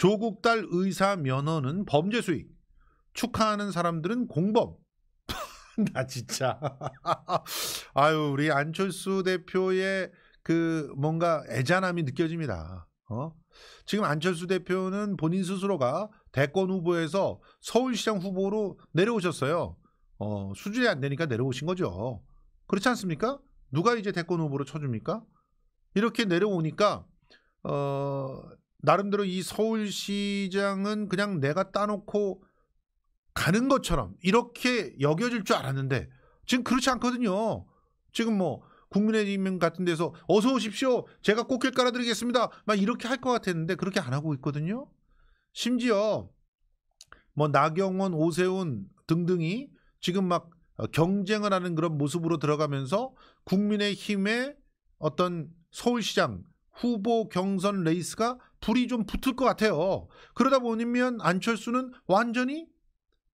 조국 딸 의사 면허는 범죄 수익. 축하하는 사람들은 공범. 나 진짜. 아유, 우리 안철수 대표의 그 뭔가 애잔함이 느껴집니다. 어? 지금 안철수 대표는 본인 스스로가 대권 후보에서 서울시장 후보로 내려오셨어요. 어, 수준이 안 되니까 내려오신 거죠. 그렇지 않습니까? 누가 이제 대권 후보로 쳐줍니까? 이렇게 내려오니까 어, 나름대로 이 서울시장은 그냥 내가 따놓고 가는 것처럼 이렇게 여겨질 줄 알았는데 지금 그렇지 않거든요. 지금 뭐 국민의힘 같은 데서 어서 오십시오. 제가 꽃길 깔아드리겠습니다. 막 이렇게 할 것 같았는데 그렇게 안 하고 있거든요. 심지어 뭐 나경원, 오세훈 등등이 지금 막 경쟁을 하는 그런 모습으로 들어가면서 국민의힘의 어떤 서울시장 후보 경선 레이스가 불이 좀 붙을 것 같아요. 그러다 보면 니 안철수는 완전히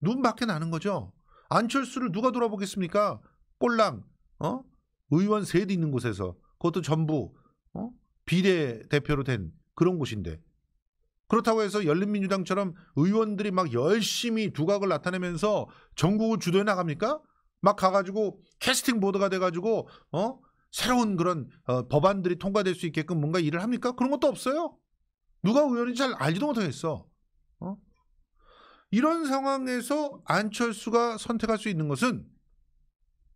눈 밖에 나는 거죠. 안철수를 누가 돌아보겠습니까? 꼴랑 어? 의원 셋 있는 곳에서 그것도 전부 어? 비례 대표로 된 그런 곳인데 그렇다고 해서 열린민주당처럼 의원들이 막 열심히 두각을 나타내면서 전국을 주도해 나갑니까? 막 가가지고 캐스팅 보드가 돼가지고 어? 새로운 그런 어, 법안들이 통과될 수 있게끔 뭔가 일을 합니까? 그런 것도 없어요. 누가 의원인지 잘 알지도 못하겠어. 어? 이런 상황에서 안철수가 선택할 수 있는 것은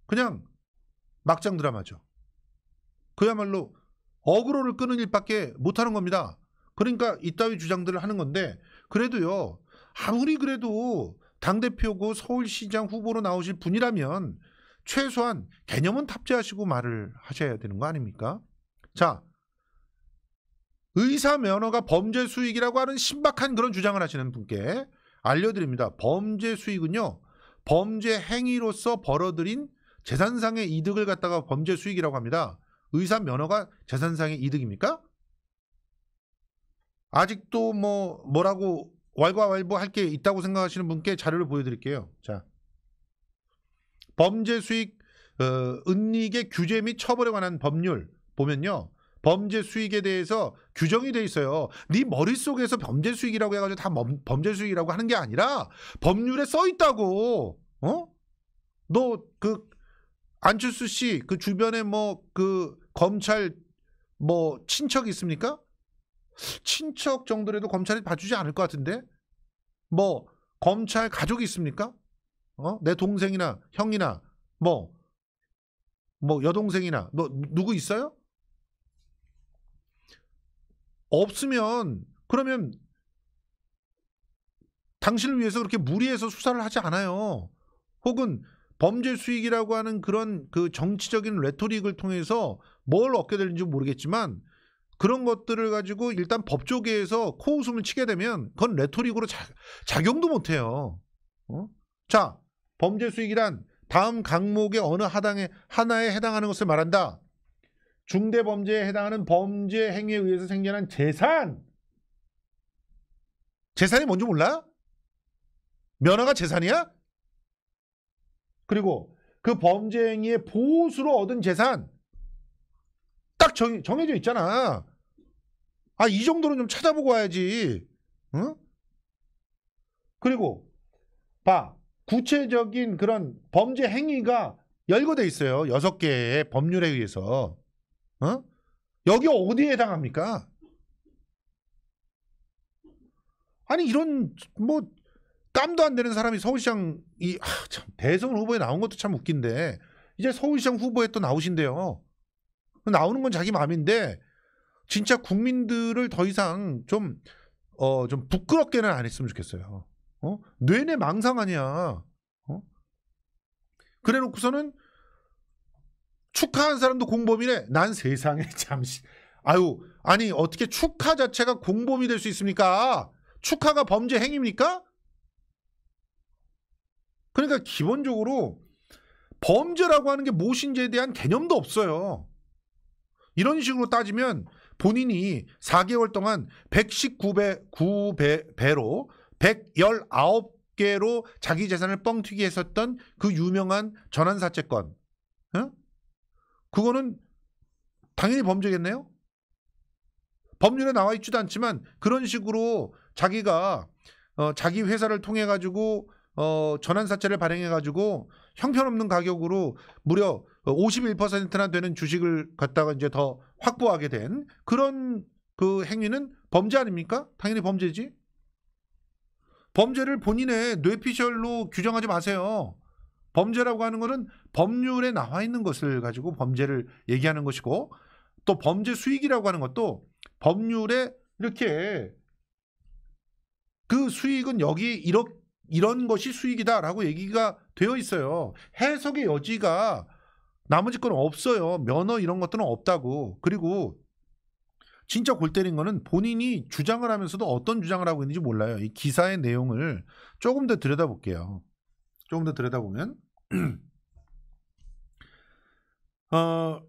그냥 막장 드라마죠. 그야말로 어그로를 끄는 일밖에 못하는 겁니다. 그러니까 이따위 주장들을 하는 건데 그래도요. 아무리 그래도 당대표고 서울시장 후보로 나오실 분이라면 최소한 개념은 탑재하시고 말을 하셔야 되는 거 아닙니까? 자, 의사 면허가 범죄 수익이라고 하는 신박한 그런 주장을 하시는 분께 알려드립니다. 범죄 수익은요. 범죄 행위로서 벌어들인 재산상의 이득을 갖다가 범죄 수익이라고 합니다. 의사 면허가 재산상의 이득입니까? 아직도 뭐 뭐라고 왈가왈부 할 게 있다고 생각하시는 분께 자료를 보여드릴게요. 자, 범죄 수익 어, 은닉의 규제 및 처벌에 관한 법률 보면요. 범죄 수익에 대해서 규정이 돼 있어요. 네 머릿속에서 범죄 수익이라고 해가지고 다 범죄 수익이라고 하는 게 아니라 법률에 써 있다고. 어? 너 그 안철수 씨 그 주변에 뭐 그 검찰 뭐 친척 있습니까? 친척 정도라도 검찰이 봐주지 않을 것 같은데 뭐 검찰 가족이 있습니까? 어? 내 동생이나 형이나 뭐뭐 뭐 여동생이나 너 누구 있어요? 없으면 그러면 당신을 위해서 그렇게 무리해서 수사를 하지 않아요. 혹은 범죄 수익이라고 하는 그런 그 정치적인 레토릭을 통해서 뭘 얻게 될지 모르겠지만 그런 것들을 가지고 일단 법조계에서 코웃음을 치게 되면 그건 레토릭으로 자, 작용도 못해요. 어? 자, 범죄 수익이란 다음 강목의 어느 하당에 하나에 해당하는 것을 말한다. 중대 범죄에 해당하는 범죄 행위에 의해서 생겨난 재산. 재산이 뭔지 몰라? 면허가 재산이야? 그리고 그 범죄 행위의 보수로 얻은 재산. 딱 정, 정해져 있잖아. 아, 이 정도는 좀 찾아보고 와야지. 응? 그리고, 봐. 구체적인 그런 범죄 행위가 열거돼 있어요. 여섯 개의 법률에 의해서. 어? 여기 어디에 해당합니까? 아니 이런 뭐 땀도 안 되는 사람이 서울시장 이 아, 참, 대선 후보에 나온 것도 참 웃긴데 이제 서울시장 후보에 또 나오신대요. 나오는 건 자기 마음인데 진짜 국민들을 더 이상 좀 어, 좀 부끄럽게는 안 했으면 좋겠어요. 어? 뇌내 망상 아니야. 어? 그래 놓고서는 축하한 사람도 공범이래난 세상에 잠시. 아유, 아니 어떻게 축하 자체가 공범이 될 수 있습니까? 축하가 범죄 행위입니까? 그러니까 기본적으로 범죄라고 하는 게 무엇인지에 대한 개념도 없어요. 이런 식으로 따지면 본인이 4개월 동안 119배, 9배, 배로 119개로 자기 재산을 뻥튀기 했었던 그 유명한 전환사채권. 응? 그거는 당연히 범죄겠네요. 법률에 나와 있지도 않지만 그런 식으로 자기가 어, 자기 회사를 통해 가지고 어, 전환사채를 발행해 가지고 형편없는 가격으로 무려 51%나 어, 되는 주식을 갖다가 이제 더 확보하게 된 그런 그 행위는 범죄 아닙니까? 당연히 범죄지. 범죄를 본인의 뇌피셜로 규정하지 마세요. 범죄라고 하는 것은 법률에 나와 있는 것을 가지고 범죄를 얘기하는 것이고 또 범죄 수익이라고 하는 것도 법률에 이렇게 그 수익은 여기 이러, 이런 것이 수익이다라고 얘기가 되어 있어요. 해석의 여지가 나머지 건 없어요. 면허 이런 것들은 없다고. 그리고 진짜 골 때린 거는 본인이 주장을 하면서도 어떤 주장을 하고 있는지 몰라요. 이 기사의 내용을 조금 더 들여다볼게요. 조금 더 들여다보면 어,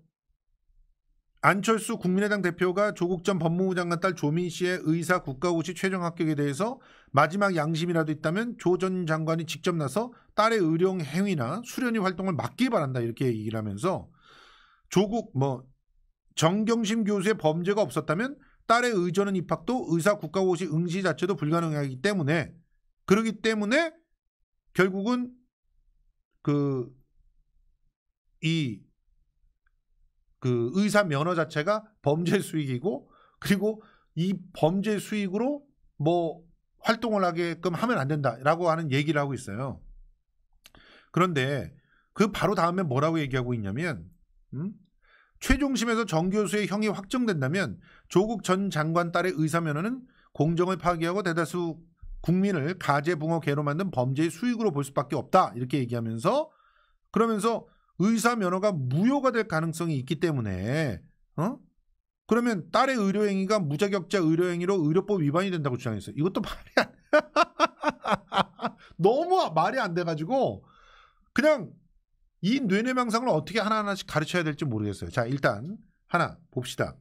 안철수 국민의당 대표가 조국 전 법무부 장관 딸 조민 씨의 의사 국가고시 최종 합격에 대해서 마지막 양심이라도 있다면 조 전 장관이 직접 나서 딸의 의령 행위나 수련위 활동을 막기 바란다 이렇게 얘기를 하면서 조국 뭐 정경심 교수의 범죄가 없었다면 딸의 의전은 입학도 의사 국가고시 응시 자체도 불가능하기 때문에 그러기 때문에 결국은 그 이그 그 의사 면허 자체가 범죄 수익이고 그리고 이 범죄 수익으로 뭐 활동을 하게끔 하면 안 된다라고 하는 얘기를 하고 있어요. 그런데 그 바로 다음에 뭐라고 얘기하고 있냐면 음? 최종심에서 정 교수의 형이 확정된다면 조국 전 장관 딸의 의사 면허는 공정을 파기하고 대다수 국민을 가재붕어 개로 만든 범죄의 수익으로 볼 수밖에 없다 이렇게 얘기하면서 그러면서 의사 면허가 무효가 될 가능성이 있기 때문에 어? 그러면 딸의 의료행위가 무자격자 의료행위로 의료법 위반이 된다고 주장했어요. 이것도 말이 안 너무 말이 안 돼가지고 그냥 이 뇌뇌망상을 어떻게 하나하나씩 가르쳐야 될지 모르겠어요. 자 일단 하나 봅시다.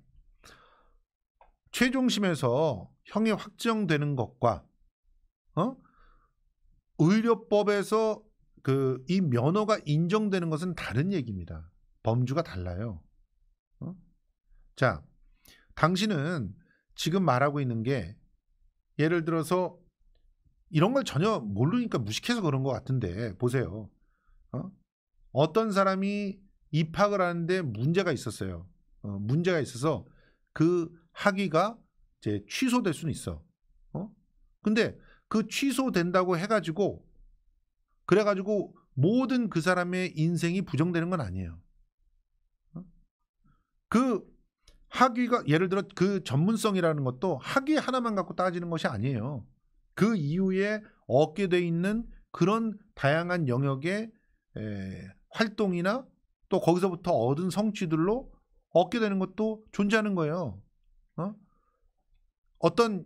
최종심에서 형이 확정되는 것과 어? 의료법에서 그 이 면허가 인정되는 것은 다른 얘기입니다. 범주가 달라요. 어? 자, 당신은 지금 말하고 있는 게 예를 들어서 이런 걸 전혀 모르니까 무식해서 그런 것 같은데 보세요. 어? 어떤 사람이 입학을 하는데 문제가 있었어요. 어, 문제가 있어서 그 학위가 이제 취소될 수는 있어. 어? 근데 그 취소된다고 해가지고 그래가지고 모든 그 사람의 인생이 부정되는 건 아니에요. 어? 그 학위가 예를 들어 그 전문성이라는 것도 학위 하나만 갖고 따지는 것이 아니에요. 그 이후에 얻게 돼 있는 그런 다양한 영역의 에, 활동이나 또 거기서부터 얻은 성취들로 얻게 되는 것도 존재하는 거예요. 어? 어떤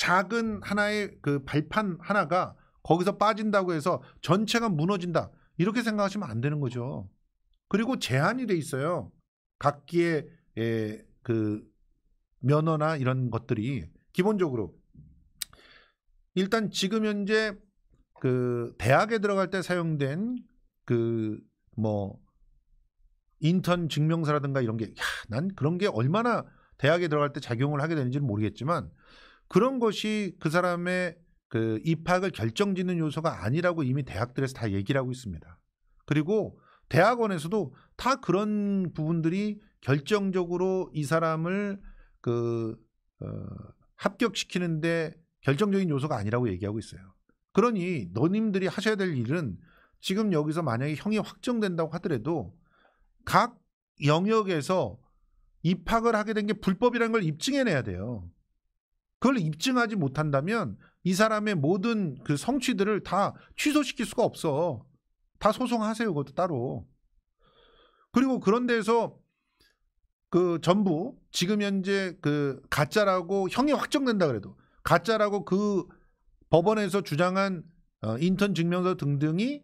작은 하나의 그 발판 하나가 거기서 빠진다고 해서 전체가 무너진다. 이렇게 생각하시면 안 되는 거죠. 그리고 제한이 돼 있어요. 각기의 에, 예, 그 면허나 이런 것들이 기본적으로 일단 지금 현재 그 대학에 들어갈 때 사용된 그 뭐 인턴 증명서라든가 이런 게야난 그런 게 얼마나 대학에 들어갈 때 작용을 하게 되는지는 모르겠지만 그런 것이 그 사람의 그 입학을 결정짓는 요소가 아니라고 이미 대학들에서 다 얘기를 하고 있습니다. 그리고 대학원에서도 다 그런 부분들이 결정적으로 이 사람을 그 어, 합격시키는데 결정적인 요소가 아니라고 얘기하고 있어요. 그러니 너님들이 하셔야 될 일은 지금 여기서 만약에 형이 확정된다고 하더라도 각 영역에서 입학을 하게 된 게 불법이라는 걸 입증해내야 돼요. 그걸 입증하지 못한다면 이 사람의 모든 그 성취들을 다 취소시킬 수가 없어. 다 소송하세요. 그것도 따로. 그리고 그런 데서 그 전부 지금 현재 그 가짜라고 형이 확정된다 그래도 가짜라고 그 법원에서 주장한 어, 인턴 증명서 등등이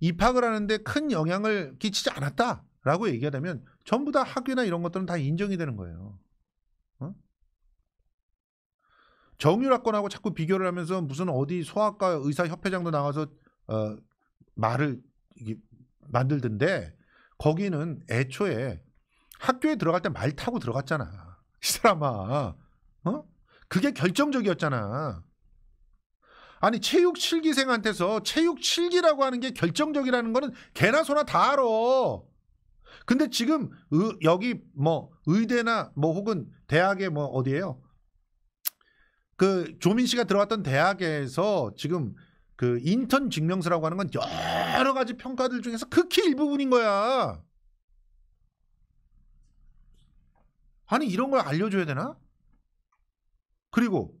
입학을 하는데 큰 영향을 끼치지 않았다라고 얘기하다면 전부 다 학위나 이런 것들은 다 인정이 되는 거예요. 정유라 건하고 자꾸 비교를 하면서 무슨 어디 소아과 의사 협회장도 나가서 어, 말을 만들던데 거기는 애초에 학교에 들어갈 때 말 타고 들어갔잖아. 이 사람아. 어? 그게 결정적이었잖아. 아니 체육 7기생한테서 체육 7기라고 하는 게 결정적이라는 거는 개나 소나 다 알아. 근데 지금 으, 여기 뭐 의대나 뭐 혹은 대학에뭐 어디에요? 그 조민 씨가 들어갔던 대학에서 지금 그 인턴 증명서라고 하는 건 여러 가지 평가들 중에서 극히 일부분인 거야. 아니 이런 걸 알려줘야 되나? 그리고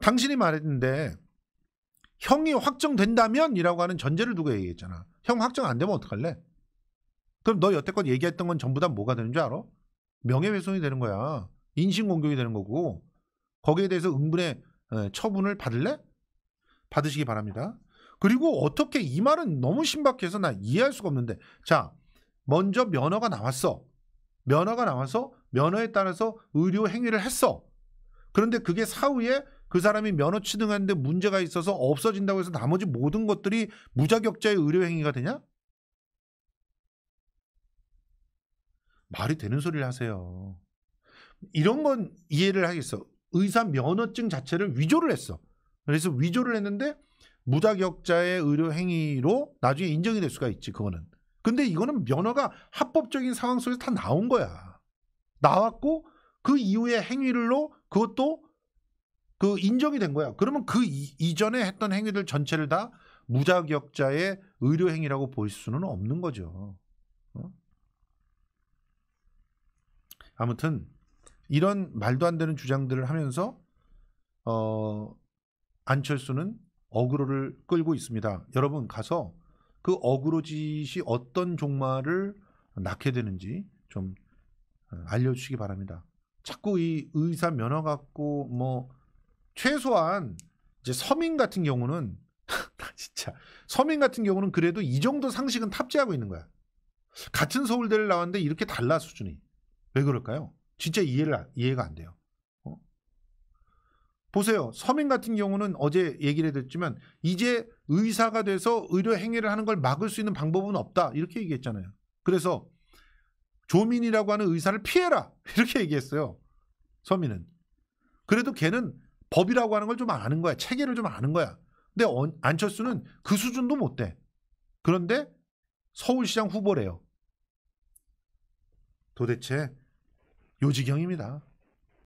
당신이 말했는데 형이 확정된다면이라고 하는 전제를 두고 얘기했잖아. 형 확정 안 되면 어떡할래? 그럼 너 여태껏 얘기했던 건 전부 다 뭐가 되는 줄 알아? 명예훼손이 되는 거야. 인신공격이 되는 거고 거기에 대해서 응분의 처분을 받을래? 받으시기 바랍니다. 그리고 어떻게 이 말은 너무 신박해서 나 이해할 수가 없는데 자 먼저 면허가 나왔어. 면허가 나와서 면허에 따라서 의료 행위를 했어. 그런데 그게 사후에 그 사람이 면허 취득하는데 문제가 있어서 없어진다고 해서 나머지 모든 것들이 무자격자의 의료 행위가 되냐? 말이 되는 소리를 하세요. 이런 건 이해를 하겠어. 의사 면허증 자체를 위조를 했어. 그래서 위조를 했는데 무자격자의 의료 행위로 나중에 인정이 될 수가 있지 그거는. 근데 이거는 면허가 합법적인 상황 속에서 다 나온 거야. 나왔고 그 이후의 행위로 그것도 그 인정이 된 거야. 그러면 그 이, 전에 했던 행위들 전체를 다 무자격자의 의료 행위라고 볼 수는 없는 거죠. 어? 아무튼 이런 말도 안 되는 주장들을 하면서 어, 안철수는 어그로를 끌고 있습니다. 여러분 가서 그 어그로짓이 어떤 종말을 낳게 되는지 좀 어, 알려주시기 바랍니다. 자꾸 이 의사 면허 갖고 뭐 최소한 이제 서민 같은 경우는 나 아, 진짜 서민 같은 경우는 그래도 이 정도 상식은 탑재하고 있는 거야. 같은 서울대를 나왔는데 이렇게 달라 수준이 왜 그럴까요? 진짜 이해를 아, 이해가 안 돼요. 어? 보세요. 서민 같은 경우는 어제 얘기를 해드렸지만 이제 의사가 돼서 의료 행위를 하는 걸 막을 수 있는 방법은 없다 이렇게 얘기했잖아요. 그래서 조민이라고 하는 의사를 피해라 이렇게 얘기했어요. 서민은 그래도 걔는 법이라고 하는 걸 좀 아는 거야. 체계를 좀 아는 거야. 근데 안철수는 그 수준도 못 돼. 그런데 서울시장 후보래요. 도대체 요지경입니다.